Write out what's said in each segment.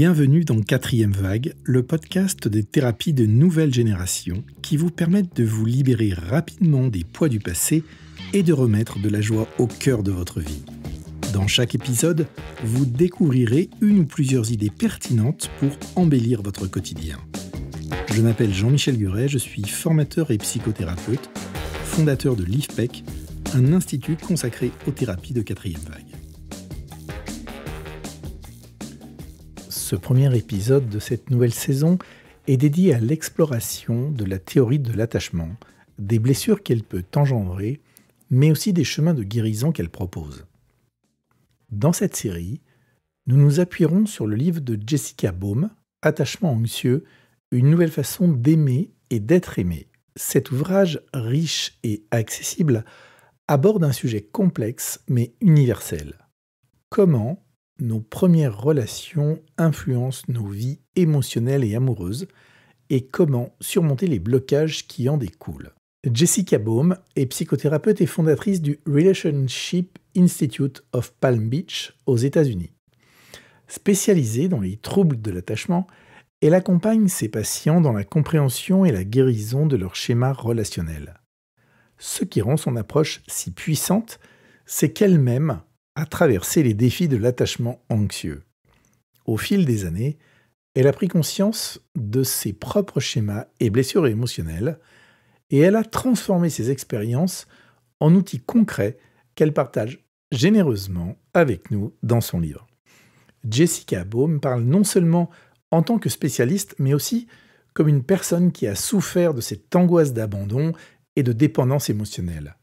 Bienvenue dans Quatrième Vague, le podcast des thérapies de nouvelle génération qui vous permettent de vous libérer rapidement des poids du passé et de remettre de la joie au cœur de votre vie. Dans chaque épisode, vous découvrirez une ou plusieurs idées pertinentes pour embellir votre quotidien. Je m'appelle Jean-Michel Guret, je suis formateur et psychothérapeute, fondateur de l'IFPEC, un institut consacré aux thérapies de quatrième vague. ce premier épisode de cette nouvelle saison est dédié à l'exploration de la théorie de l'attachement, des blessures qu'elle peut engendrer, mais aussi des chemins de guérison qu'elle propose. Dans cette série, nous nous appuierons sur le livre de Jessica Baum, Attachement anxieux, une nouvelle façon d'aimer et d'être aimé. Cet ouvrage riche et accessible aborde un sujet complexe mais universel. Comment nos premières relations influencent nos vies émotionnelles et amoureuses et comment surmonter les blocages qui en découlent. Jessica Baum est psychothérapeute et fondatrice du Relationship Institute of Palm Beach aux États-Unis. Spécialisée dans les troubles de l'attachement, elle accompagne ses patients dans la compréhension et la guérison de leur schéma relationnel. Ce qui rend son approche si puissante, c'est qu'elle-même à traverser les défis de l'attachement anxieux. Au fil des années, elle a pris conscience de ses propres schémas et blessures émotionnelles, et elle a transformé ses expériences en outils concrets qu'elle partage généreusement avec nous dans son livre. Jessica Baum parle non seulement en tant que spécialiste, mais aussi comme une personne qui a souffert de cette angoisse d'abandon et de dépendance émotionnelle.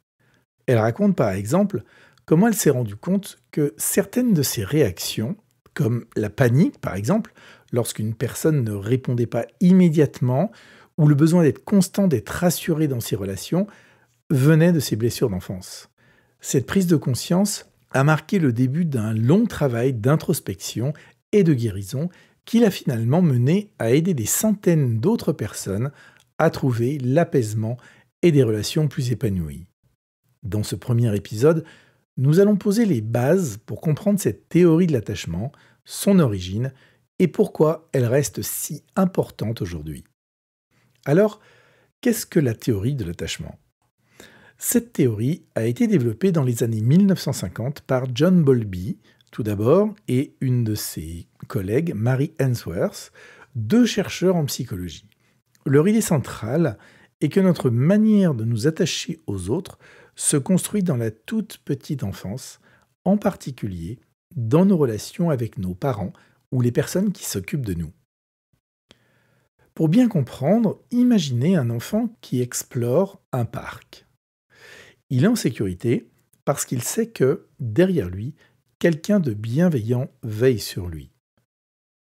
Elle raconte par exemple comment elle s'est rendue compte que certaines de ses réactions, comme la panique par exemple, lorsqu'une personne ne répondait pas immédiatement, ou le besoin d'être constant, d'être rassuré dans ses relations, venaient de ses blessures d'enfance. Cette prise de conscience a marqué le début d'un long travail d'introspection et de guérison qui l'a finalement mené à aider des centaines d'autres personnes à trouver l'apaisement et des relations plus épanouies. Dans ce premier épisode, nous allons poser les bases pour comprendre cette théorie de l'attachement, son origine et pourquoi elle reste si importante aujourd'hui. Alors, qu'est-ce que la théorie de l'attachement Cette théorie a été développée dans les années 1950 par John Bowlby, tout d'abord, et une de ses collègues, Mary Ainsworth, deux chercheurs en psychologie. Leur idée centrale est que notre manière de nous attacher aux autres se construit dans la toute petite enfance, en particulier dans nos relations avec nos parents ou les personnes qui s'occupent de nous. Pour bien comprendre, imaginez un enfant qui explore un parc. Il est en sécurité parce qu'il sait que, derrière lui, quelqu'un de bienveillant veille sur lui.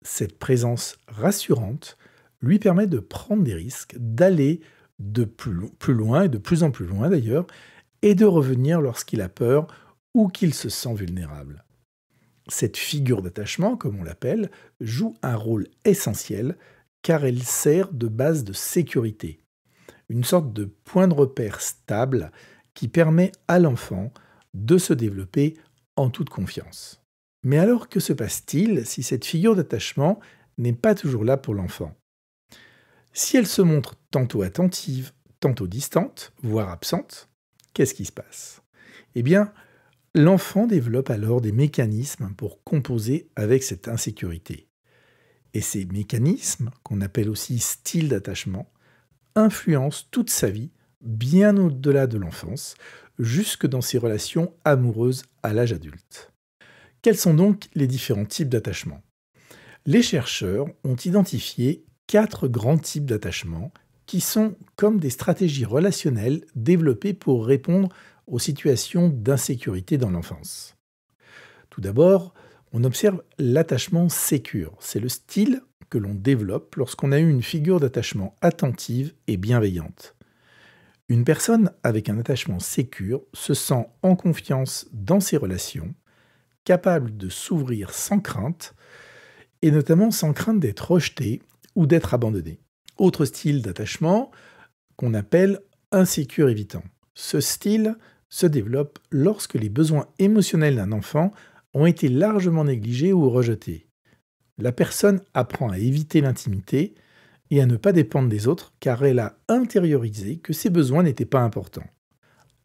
Cette présence rassurante lui permet de prendre des risques, d'aller de plus, loin, et de plus en plus loin d'ailleurs, et de revenir lorsqu'il a peur ou qu'il se sent vulnérable. Cette figure d'attachement, comme on l'appelle, joue un rôle essentiel car elle sert de base de sécurité, une sorte de point de repère stable qui permet à l'enfant de se développer en toute confiance. Mais alors que se passe-t-il si cette figure d'attachement n'est pas toujours là pour l'enfant Si elle se montre tantôt attentive, tantôt distante, voire absente, Qu'est-ce qui se passe Eh bien, l'enfant développe alors des mécanismes pour composer avec cette insécurité. Et ces mécanismes, qu'on appelle aussi styles d'attachement, influencent toute sa vie, bien au-delà de l'enfance, jusque dans ses relations amoureuses à l'âge adulte. Quels sont donc les différents types d'attachement Les chercheurs ont identifié quatre grands types d'attachement qui sont comme des stratégies relationnelles développées pour répondre aux situations d'insécurité dans l'enfance. Tout d'abord, on observe l'attachement sécure. C'est le style que l'on développe lorsqu'on a eu une figure d'attachement attentive et bienveillante. Une personne avec un attachement sécure se sent en confiance dans ses relations, capable de s'ouvrir sans crainte, et notamment sans crainte d'être rejetée ou d'être abandonnée autre style d'attachement qu'on appelle insécure évitant. Ce style se développe lorsque les besoins émotionnels d'un enfant ont été largement négligés ou rejetés. La personne apprend à éviter l'intimité et à ne pas dépendre des autres car elle a intériorisé que ses besoins n'étaient pas importants.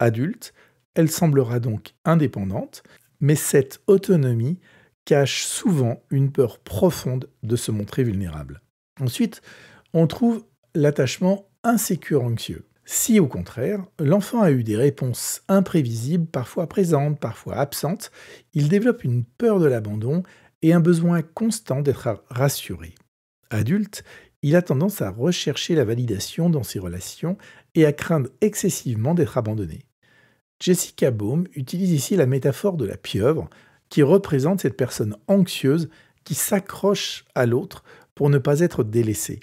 Adulte, elle semblera donc indépendante, mais cette autonomie cache souvent une peur profonde de se montrer vulnérable. Ensuite, on trouve l'attachement insécure anxieux. Si au contraire, l'enfant a eu des réponses imprévisibles, parfois présentes, parfois absentes, il développe une peur de l'abandon et un besoin constant d'être rassuré. Adulte, il a tendance à rechercher la validation dans ses relations et à craindre excessivement d'être abandonné. Jessica Baum utilise ici la métaphore de la pieuvre, qui représente cette personne anxieuse qui s'accroche à l'autre pour ne pas être délaissée.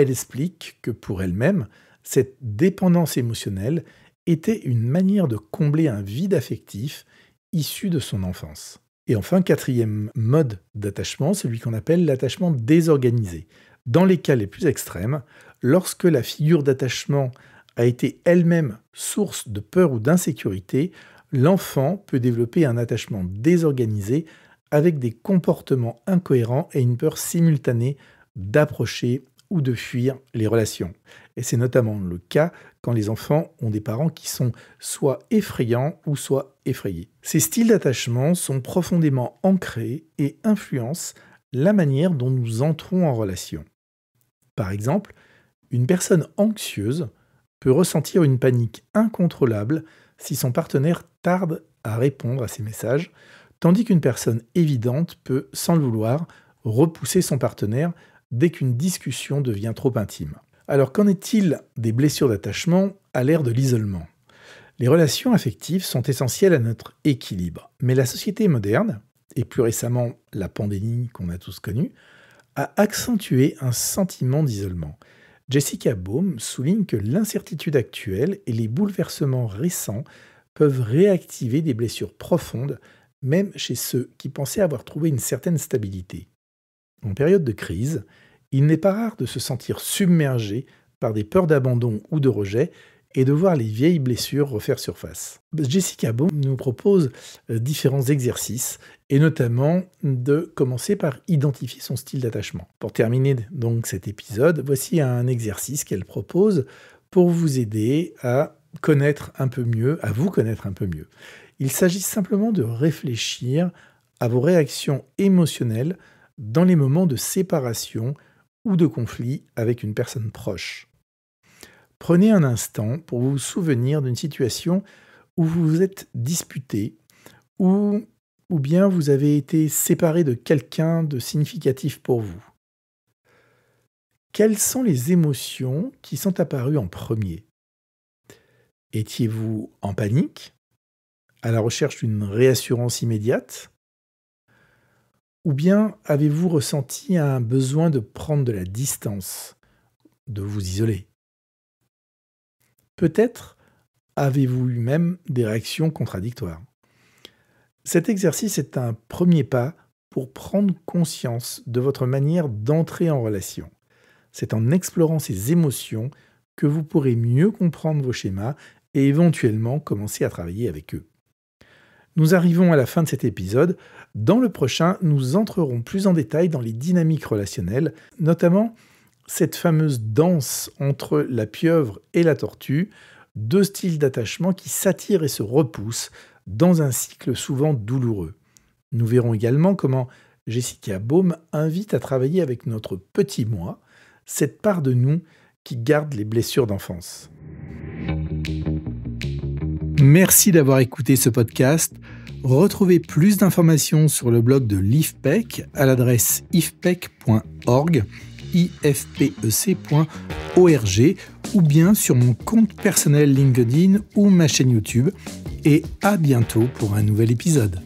Elle explique que pour elle-même, cette dépendance émotionnelle était une manière de combler un vide affectif issu de son enfance. Et enfin, quatrième mode d'attachement, celui qu'on appelle l'attachement désorganisé. Dans les cas les plus extrêmes, lorsque la figure d'attachement a été elle-même source de peur ou d'insécurité, l'enfant peut développer un attachement désorganisé avec des comportements incohérents et une peur simultanée d'approcher ou de fuir les relations. Et c'est notamment le cas quand les enfants ont des parents qui sont soit effrayants ou soit effrayés. Ces styles d'attachement sont profondément ancrés et influencent la manière dont nous entrons en relation. Par exemple, une personne anxieuse peut ressentir une panique incontrôlable si son partenaire tarde à répondre à ses messages, tandis qu'une personne évidente peut, sans le vouloir, repousser son partenaire dès qu'une discussion devient trop intime. Alors qu'en est-il des blessures d'attachement à l'ère de l'isolement Les relations affectives sont essentielles à notre équilibre, mais la société moderne, et plus récemment la pandémie qu'on a tous connue, a accentué un sentiment d'isolement. Jessica Baum souligne que l'incertitude actuelle et les bouleversements récents peuvent réactiver des blessures profondes, même chez ceux qui pensaient avoir trouvé une certaine stabilité. En période de crise, il n'est pas rare de se sentir submergé par des peurs d'abandon ou de rejet et de voir les vieilles blessures refaire surface. Jessica Baum nous propose euh, différents exercices et notamment de commencer par identifier son style d'attachement. Pour terminer donc cet épisode, voici un exercice qu'elle propose pour vous aider à connaître un peu mieux, à vous connaître un peu mieux. Il s'agit simplement de réfléchir à vos réactions émotionnelles dans les moments de séparation ou de conflit avec une personne proche. Prenez un instant pour vous souvenir d'une situation où vous vous êtes disputé ou, ou bien vous avez été séparé de quelqu'un de significatif pour vous. Quelles sont les émotions qui sont apparues en premier Étiez-vous en panique À la recherche d'une réassurance immédiate ou bien avez-vous ressenti un besoin de prendre de la distance, de vous isoler Peut-être avez-vous eu même des réactions contradictoires. Cet exercice est un premier pas pour prendre conscience de votre manière d'entrer en relation. C'est en explorant ces émotions que vous pourrez mieux comprendre vos schémas et éventuellement commencer à travailler avec eux. Nous arrivons à la fin de cet épisode. Dans le prochain, nous entrerons plus en détail dans les dynamiques relationnelles, notamment cette fameuse danse entre la pieuvre et la tortue, deux styles d'attachement qui s'attirent et se repoussent dans un cycle souvent douloureux. Nous verrons également comment Jessica Baume invite à travailler avec notre petit moi, cette part de nous qui garde les blessures d'enfance. Merci d'avoir écouté ce podcast. Retrouvez plus d'informations sur le blog de l'IFPEC à l'adresse ifpec.org ifpec.org ou bien sur mon compte personnel LinkedIn ou ma chaîne YouTube. Et à bientôt pour un nouvel épisode.